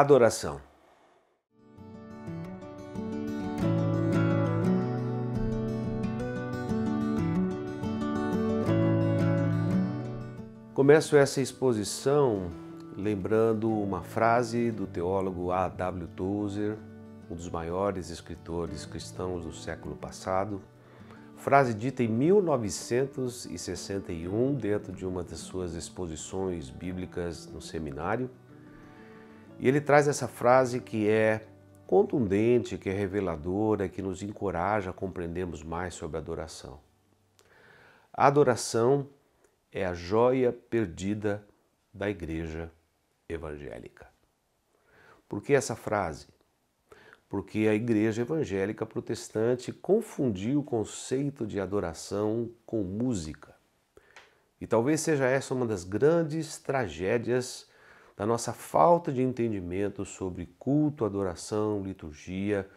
adoração. Começo essa exposição lembrando uma frase do teólogo A. W. Tozer, um dos maiores escritores cristãos do século passado, frase dita em 1961 dentro de uma das suas exposições bíblicas no seminário. E ele traz essa frase que é contundente, que é reveladora, que nos encoraja a compreendermos mais sobre a adoração. A adoração é a joia perdida da igreja evangélica. Por que essa frase? Porque a igreja evangélica protestante confundiu o conceito de adoração com música. E talvez seja essa uma das grandes tragédias da nossa falta de entendimento sobre culto, adoração, liturgia,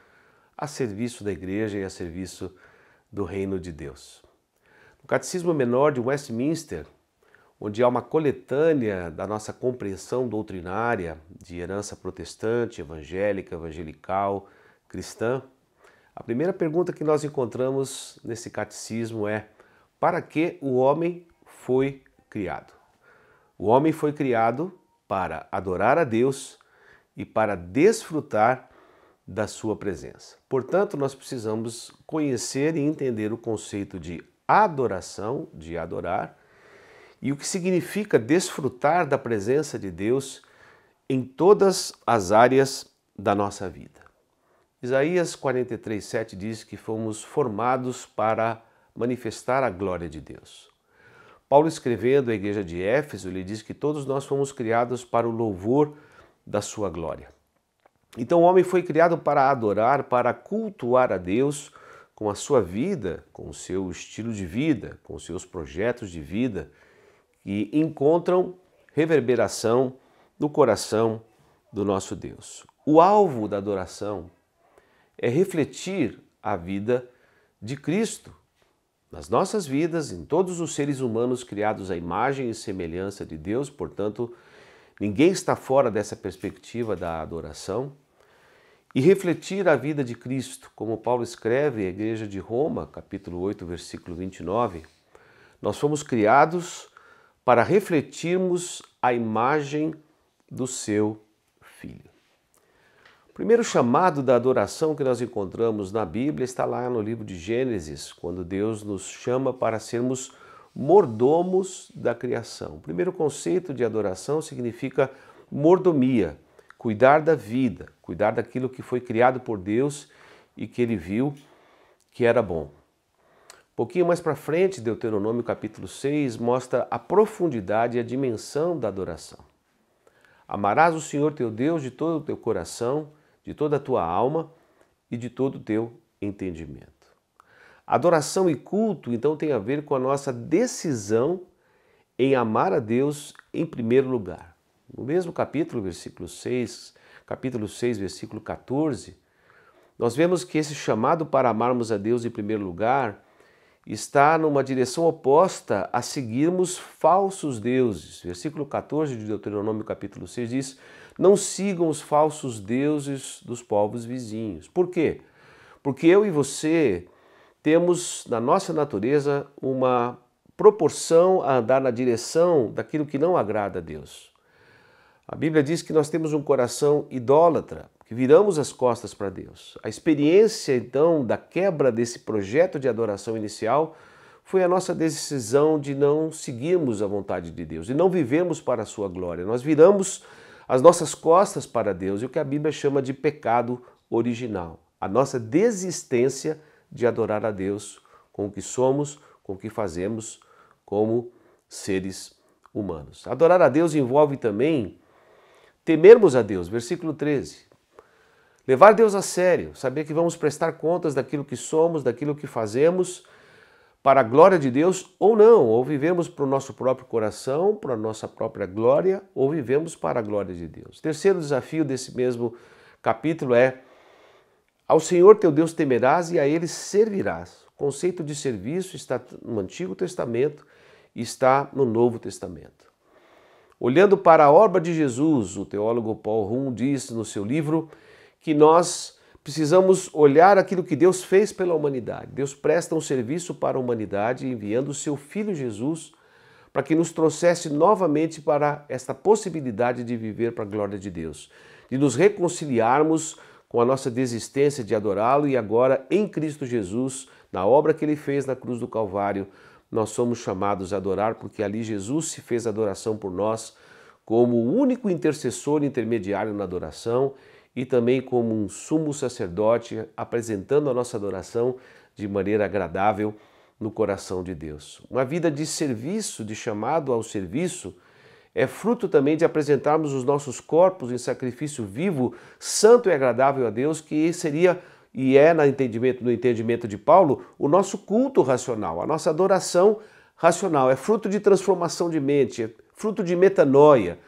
a serviço da igreja e a serviço do reino de Deus. No Catecismo Menor de Westminster, onde há uma coletânea da nossa compreensão doutrinária de herança protestante, evangélica, evangelical, cristã, a primeira pergunta que nós encontramos nesse catecismo é: para que o homem foi criado? O homem foi criado para adorar a Deus e para desfrutar da sua presença. Portanto, nós precisamos conhecer e entender o conceito de adoração, de adorar, e o que significa desfrutar da presença de Deus em todas as áreas da nossa vida. Isaías 43:7 diz que fomos formados para manifestar a glória de Deus. Paulo, escrevendo à igreja de Éfeso, lhe diz que todos nós fomos criados para o louvor da sua glória. Então, o homem foi criado para adorar, para cultuar a Deus com a sua vida, com o seu estilo de vida, com os seus projetos de vida, que encontram reverberação no coração do nosso Deus. O alvo da adoração é refletir a vida de Cristo, nas nossas vidas, em todos os seres humanos criados à imagem e semelhança de Deus, portanto, ninguém está fora dessa perspectiva da adoração. E refletir a vida de Cristo, como Paulo escreve à Igreja de Roma, capítulo 8, versículo 29, nós fomos criados para refletirmos a imagem do seu Filho. O primeiro chamado da adoração que nós encontramos na Bíblia está lá no livro de Gênesis, quando Deus nos chama para sermos mordomos da criação. O primeiro conceito de adoração significa mordomia, cuidar da vida, cuidar daquilo que foi criado por Deus e que ele viu que era bom. Um pouquinho mais para frente, Deuteronômio capítulo 6 mostra a profundidade e a dimensão da adoração. Amarás o Senhor teu Deus de todo o teu coração, de toda a tua alma e de todo o teu entendimento. Adoração e culto, então, tem a ver com a nossa decisão em amar a Deus em primeiro lugar. No mesmo capítulo, versículo 6, capítulo 6, versículo 14, nós vemos que esse chamado para amarmos a Deus em primeiro lugar está numa direção oposta a seguirmos falsos deuses. Versículo 14 de Deuteronômio capítulo 6 diz: não sigam os falsos deuses dos povos vizinhos. Por quê? Porque eu e você temos na nossa natureza uma proporção a andar na direção daquilo que não agrada a Deus. A Bíblia diz que nós temos um coração idólatra, que viramos as costas para Deus. A experiência então da quebra desse projeto de adoração inicial foi a nossa decisão de não seguirmos a vontade de Deus e não vivemos para a sua glória. Nós viramos as nossas costas para Deus e o que a Bíblia chama de pecado original, a nossa desistência de adorar a Deus com o que somos, com o que fazemos como seres humanos. Adorar a Deus envolve também temermos a Deus, versículo 13. Levar Deus a sério, saber que vamos prestar contas daquilo que somos, daquilo que fazemos para a glória de Deus ou não, ou vivemos para o nosso próprio coração, para a nossa própria glória, ou vivemos para a glória de Deus. Terceiro desafio desse mesmo capítulo é: Ao Senhor teu Deus temerás e a ele servirás. O conceito de serviço está no Antigo Testamento e está no Novo Testamento. Olhando para a obra de Jesus, o teólogo Paul Rum diz no seu livro que nós precisamos olhar aquilo que Deus fez pela humanidade. Deus presta um serviço para a humanidade enviando o seu Filho Jesus para que nos trouxesse novamente para esta possibilidade de viver para a glória de Deus, de nos reconciliarmos com a nossa desistência de adorá-lo e agora em Cristo Jesus, na obra que ele fez na cruz do Calvário, nós somos chamados a adorar porque ali Jesus se fez adoração por nós como o único intercessor intermediário na adoração e também como um sumo sacerdote, apresentando a nossa adoração de maneira agradável no coração de Deus. Uma vida de serviço, de chamado ao serviço, é fruto também de apresentarmos os nossos corpos em sacrifício vivo, santo e agradável a Deus, que seria e é no entendimento, no entendimento de Paulo o nosso culto racional, a nossa adoração racional. É fruto de transformação de mente, é fruto de metanoia,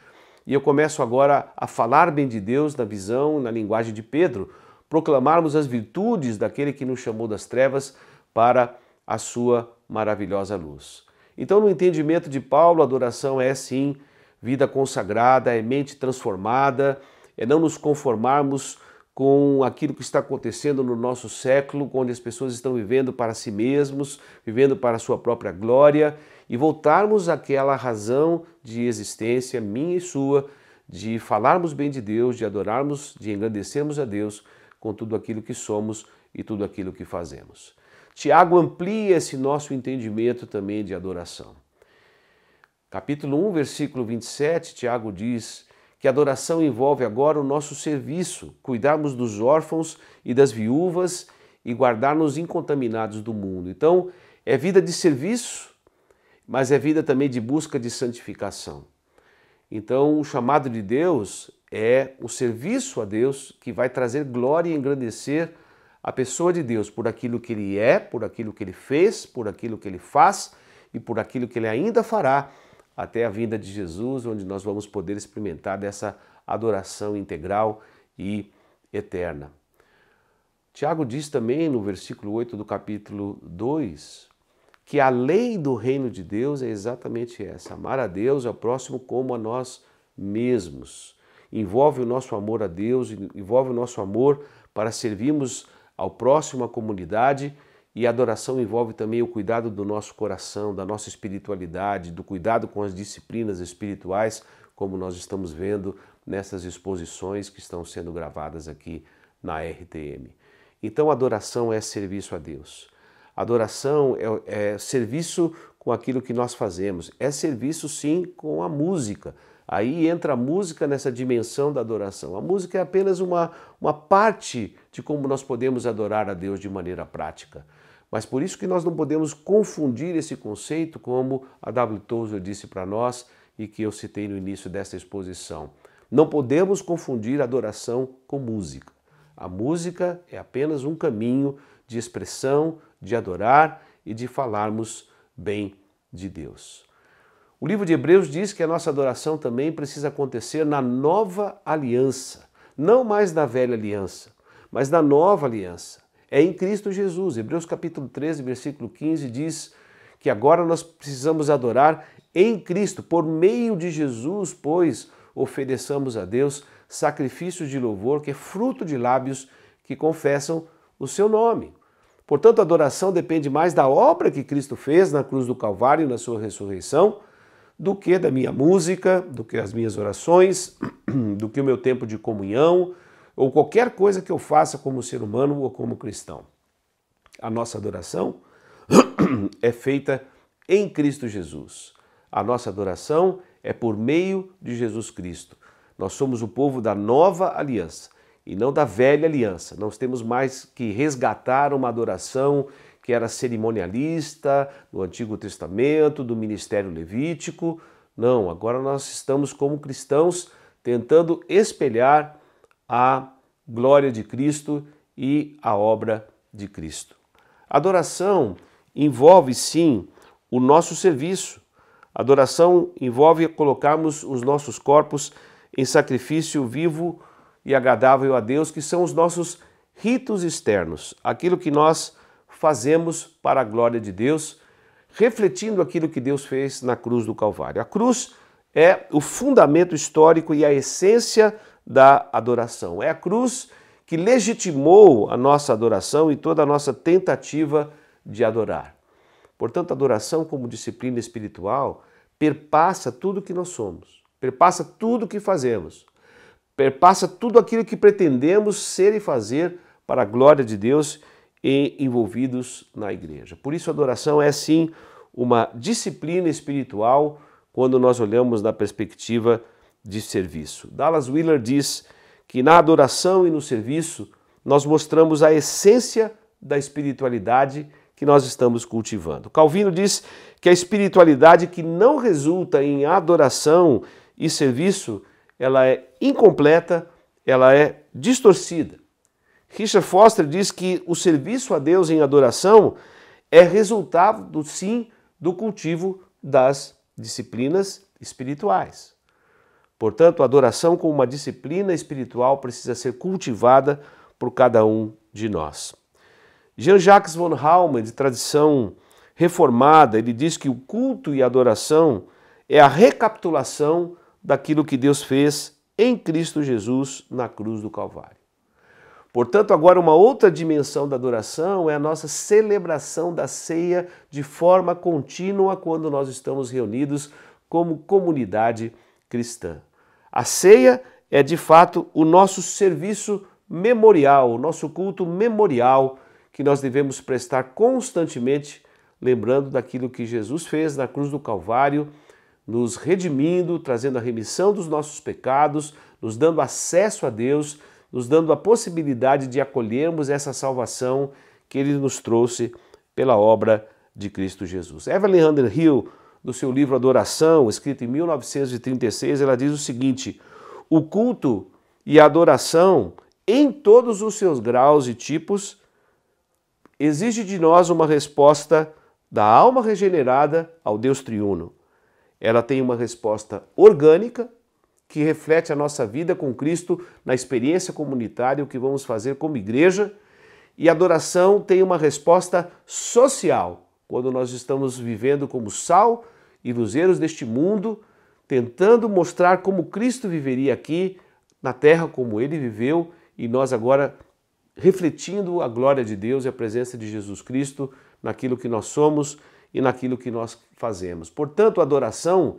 e eu começo agora a falar bem de Deus na visão, na linguagem de Pedro, proclamarmos as virtudes daquele que nos chamou das trevas para a sua maravilhosa luz. Então, no entendimento de Paulo, a adoração é sim vida consagrada, é mente transformada, é não nos conformarmos com aquilo que está acontecendo no nosso século, onde as pessoas estão vivendo para si mesmos, vivendo para a sua própria glória e voltarmos àquela razão de existência minha e sua, de falarmos bem de Deus, de adorarmos, de engrandecermos a Deus com tudo aquilo que somos e tudo aquilo que fazemos. Tiago amplia esse nosso entendimento também de adoração. Capítulo 1, versículo 27, Tiago diz que adoração envolve agora o nosso serviço, cuidarmos dos órfãos e das viúvas e guardar-nos incontaminados do mundo. Então, é vida de serviço, mas é vida também de busca de santificação. Então, o chamado de Deus é o serviço a Deus que vai trazer glória e engrandecer a pessoa de Deus por aquilo que ele é, por aquilo que ele fez, por aquilo que ele faz e por aquilo que ele ainda fará até a vinda de Jesus, onde nós vamos poder experimentar dessa adoração integral e eterna. Tiago diz também no versículo 8 do capítulo 2 que a lei do reino de Deus é exatamente essa: amar a Deus, ao próximo como a nós mesmos. Envolve o nosso amor a Deus, envolve o nosso amor para servirmos ao próximo, à comunidade, e a adoração envolve também o cuidado do nosso coração, da nossa espiritualidade, do cuidado com as disciplinas espirituais, como nós estamos vendo nessas exposições que estão sendo gravadas aqui na RTM. Então, adoração é serviço a Deus. Adoração é, é serviço com aquilo que nós fazemos, é serviço sim com a música. Aí entra a música nessa dimensão da adoração. A música é apenas uma, uma parte de como nós podemos adorar a Deus de maneira prática. Mas por isso que nós não podemos confundir esse conceito, como a W. Tozer disse para nós e que eu citei no início desta exposição. Não podemos confundir adoração com música. A música é apenas um caminho de expressão, de adorar e de falarmos bem de Deus. O livro de Hebreus diz que a nossa adoração também precisa acontecer na nova aliança, não mais na velha aliança, mas na nova aliança. É em Cristo Jesus. Hebreus capítulo 13, versículo 15 diz que agora nós precisamos adorar em Cristo, por meio de Jesus, pois ofereçamos a Deus sacrifícios de louvor, que é fruto de lábios que confessam o seu nome. Portanto, a adoração depende mais da obra que Cristo fez na cruz do Calvário e na sua ressurreição do que da minha música, do que as minhas orações, do que o meu tempo de comunhão ou qualquer coisa que eu faça como ser humano ou como cristão. A nossa adoração é feita em Cristo Jesus. A nossa adoração é por meio de Jesus Cristo. Nós somos o povo da nova aliança e não da velha aliança. Nós temos mais que resgatar uma adoração que era cerimonialista do Antigo Testamento, do ministério levítico. Não, agora nós estamos como cristãos tentando espelhar a glória de Cristo e a obra de Cristo. Adoração envolve sim o nosso serviço. Adoração envolve colocarmos os nossos corpos em sacrifício vivo e agradável a Deus, que são os nossos ritos externos, aquilo que nós fazemos para a glória de Deus, refletindo aquilo que Deus fez na cruz do Calvário. A cruz é o fundamento histórico e a essência da adoração. É a cruz que legitimou a nossa adoração e toda a nossa tentativa de adorar. Portanto, a adoração como disciplina espiritual perpassa tudo o que nós somos, perpassa tudo o que fazemos perpassa tudo aquilo que pretendemos ser e fazer para a glória de Deus e envolvidos na igreja. Por isso, a adoração é sim uma disciplina espiritual quando nós olhamos na perspectiva de serviço. Dallas Wheeler diz que na adoração e no serviço nós mostramos a essência da espiritualidade que nós estamos cultivando. Calvino diz que a espiritualidade que não resulta em adoração e serviço ela é incompleta, ela é distorcida. Richard Foster diz que o serviço a Deus em adoração é resultado, sim, do cultivo das disciplinas espirituais. Portanto, a adoração como uma disciplina espiritual precisa ser cultivada por cada um de nós. Jean-Jacques von Halme, de tradição reformada, ele diz que o culto e a adoração é a recapitulação daquilo que Deus fez em Cristo Jesus na cruz do Calvário. Portanto, agora uma outra dimensão da adoração é a nossa celebração da ceia de forma contínua quando nós estamos reunidos como comunidade cristã. A ceia é de fato o nosso serviço memorial, o nosso culto memorial que nós devemos prestar constantemente, lembrando daquilo que Jesus fez na cruz do Calvário nos redimindo, trazendo a remissão dos nossos pecados, nos dando acesso a Deus, nos dando a possibilidade de acolhermos essa salvação que ele nos trouxe pela obra de Cristo Jesus. Evelyn Hunter Hill, no seu livro Adoração, escrito em 1936, ela diz o seguinte: o culto e a adoração, em todos os seus graus e tipos, exige de nós uma resposta da alma regenerada ao Deus triuno. Ela tem uma resposta orgânica que reflete a nossa vida com Cristo na experiência comunitária, o que vamos fazer como igreja. E a adoração tem uma resposta social, quando nós estamos vivendo como sal e luzeiros deste mundo, tentando mostrar como Cristo viveria aqui na terra, como ele viveu, e nós agora refletindo a glória de Deus e a presença de Jesus Cristo naquilo que nós somos e naquilo que nós fazemos. Portanto, a adoração,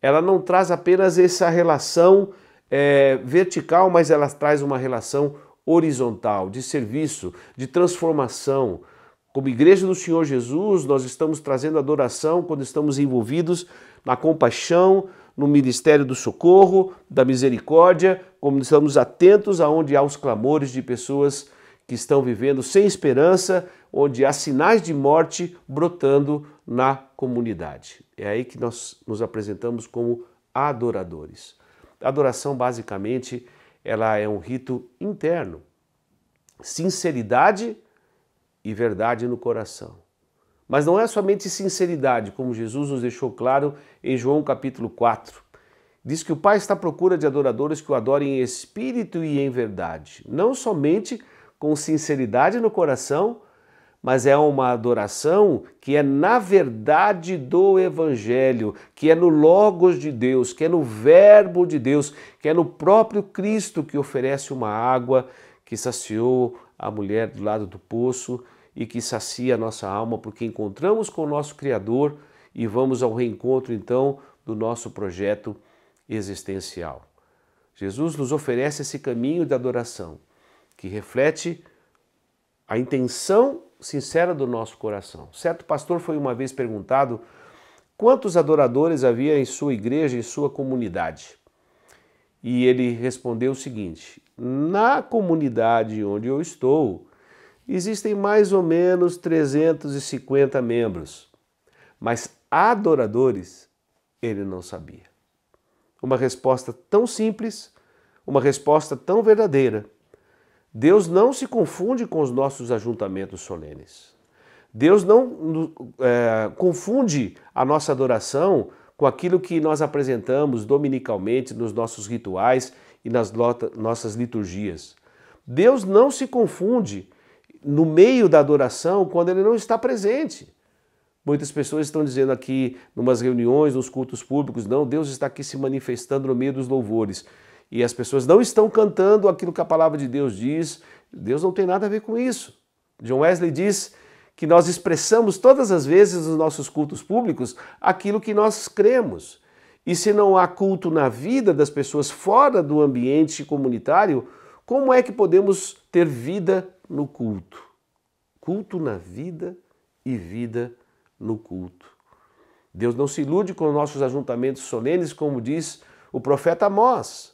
ela não traz apenas essa relação é, vertical, mas ela traz uma relação horizontal, de serviço, de transformação. Como Igreja do Senhor Jesus, nós estamos trazendo adoração quando estamos envolvidos na compaixão, no ministério do socorro, da misericórdia, como estamos atentos aonde há os clamores de pessoas que estão vivendo sem esperança, onde há sinais de morte brotando na comunidade. É aí que nós nos apresentamos como adoradores. A adoração basicamente ela é um rito interno. Sinceridade e verdade no coração. Mas não é somente sinceridade, como Jesus nos deixou claro em João capítulo 4. Diz que o Pai está à procura de adoradores que o adorem em espírito e em verdade, não somente com sinceridade no coração, mas é uma adoração que é na verdade do Evangelho, que é no Logos de Deus, que é no Verbo de Deus, que é no próprio Cristo que oferece uma água que saciou a mulher do lado do poço e que sacia a nossa alma, porque encontramos com o nosso Criador e vamos ao reencontro então do nosso projeto existencial. Jesus nos oferece esse caminho de adoração que reflete a intenção sincera do nosso coração. Certo pastor foi uma vez perguntado quantos adoradores havia em sua igreja, em sua comunidade. E ele respondeu o seguinte: na comunidade onde eu estou, existem mais ou menos 350 membros, mas adoradores ele não sabia. Uma resposta tão simples, uma resposta tão verdadeira, Deus não se confunde com os nossos ajuntamentos solenes. Deus não é, confunde a nossa adoração com aquilo que nós apresentamos dominicalmente nos nossos rituais e nas nossas liturgias. Deus não se confunde no meio da adoração quando ele não está presente. Muitas pessoas estão dizendo aqui, numas reuniões, nos cultos públicos, não, Deus está aqui se manifestando no meio dos louvores e as pessoas não estão cantando aquilo que a palavra de Deus diz, Deus não tem nada a ver com isso. John Wesley diz que nós expressamos todas as vezes nos nossos cultos públicos aquilo que nós cremos. E se não há culto na vida das pessoas fora do ambiente comunitário, como é que podemos ter vida no culto? Culto na vida e vida no culto. Deus não se ilude com nossos ajuntamentos solenes, como diz o profeta Amós.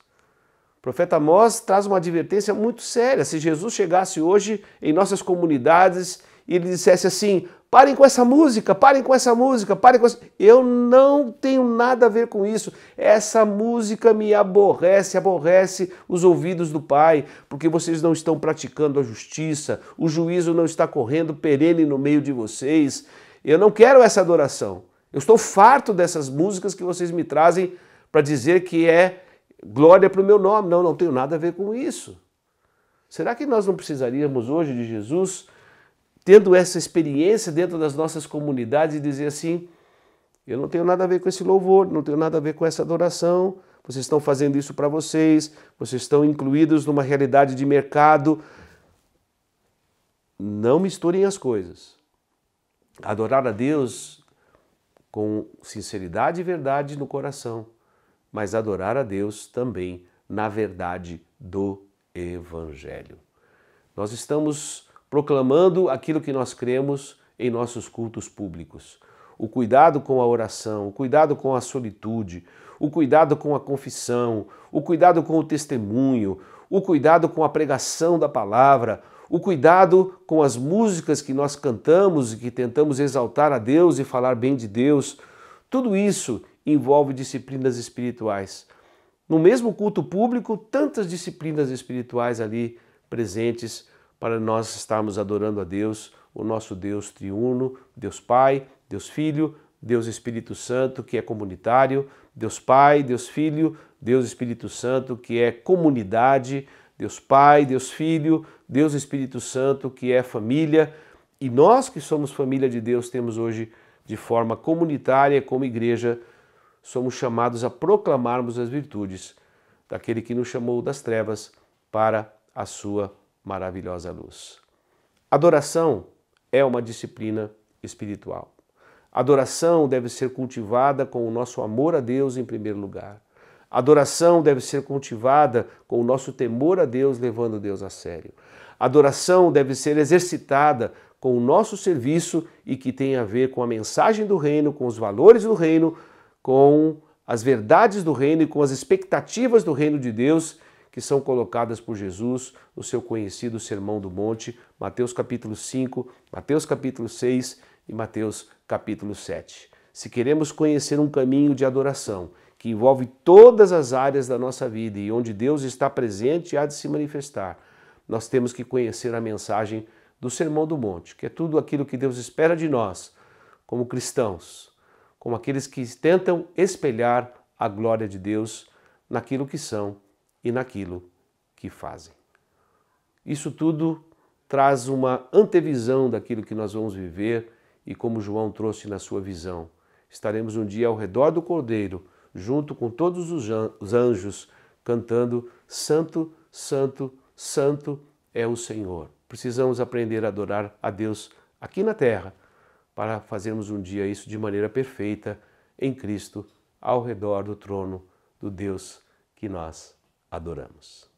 O profeta Amós traz uma advertência muito séria. Se Jesus chegasse hoje em nossas comunidades e ele dissesse assim: parem com essa música, parem com essa música, parem com essa. Eu não tenho nada a ver com isso. Essa música me aborrece, aborrece os ouvidos do Pai, porque vocês não estão praticando a justiça, o juízo não está correndo perene no meio de vocês. Eu não quero essa adoração. Eu estou farto dessas músicas que vocês me trazem para dizer que é glória para o meu nome. Não, não tenho nada a ver com isso. Será que nós não precisaríamos hoje de Jesus, tendo essa experiência dentro das nossas comunidades, e dizer assim: eu não tenho nada a ver com esse louvor, não tenho nada a ver com essa adoração, vocês estão fazendo isso para vocês, vocês estão incluídos numa realidade de mercado. Não misturem as coisas. Adorar a Deus com sinceridade e verdade no coração mas adorar a Deus também na verdade do Evangelho. Nós estamos proclamando aquilo que nós cremos em nossos cultos públicos. O cuidado com a oração, o cuidado com a solitude, o cuidado com a confissão, o cuidado com o testemunho, o cuidado com a pregação da palavra, o cuidado com as músicas que nós cantamos e que tentamos exaltar a Deus e falar bem de Deus. Tudo isso envolve disciplinas espirituais. No mesmo culto público, tantas disciplinas espirituais ali presentes para nós estarmos adorando a Deus, o nosso Deus triuno, Deus Pai, Deus Filho, Deus Espírito Santo, que é comunitário, Deus Pai, Deus Filho, Deus Espírito Santo, que é comunidade, Deus Pai, Deus Filho, Deus Espírito Santo, que é família. E nós que somos família de Deus temos hoje, de forma comunitária, como igreja, somos chamados a proclamarmos as virtudes daquele que nos chamou das trevas para a sua maravilhosa luz. Adoração é uma disciplina espiritual. Adoração deve ser cultivada com o nosso amor a Deus em primeiro lugar. Adoração deve ser cultivada com o nosso temor a Deus, levando Deus a sério. Adoração deve ser exercitada com o nosso serviço e que tem a ver com a mensagem do reino, com os valores do reino, com as verdades do reino e com as expectativas do reino de Deus que são colocadas por Jesus no seu conhecido Sermão do Monte, Mateus capítulo 5, Mateus capítulo 6 e Mateus capítulo 7. Se queremos conhecer um caminho de adoração que envolve todas as áreas da nossa vida e onde Deus está presente e há de se manifestar, nós temos que conhecer a mensagem do Sermão do Monte, que é tudo aquilo que Deus espera de nós como cristãos, como aqueles que tentam espelhar a glória de Deus naquilo que são e naquilo que fazem. Isso tudo traz uma antevisão daquilo que nós vamos viver e como João trouxe na sua visão. Estaremos um dia ao redor do Cordeiro, junto com todos os anjos, cantando: Santo, Santo, Santo é o Senhor. Precisamos aprender a adorar a Deus aqui na terra para fazermos um dia isso de maneira perfeita em Cristo, ao redor do trono do Deus que nós adoramos.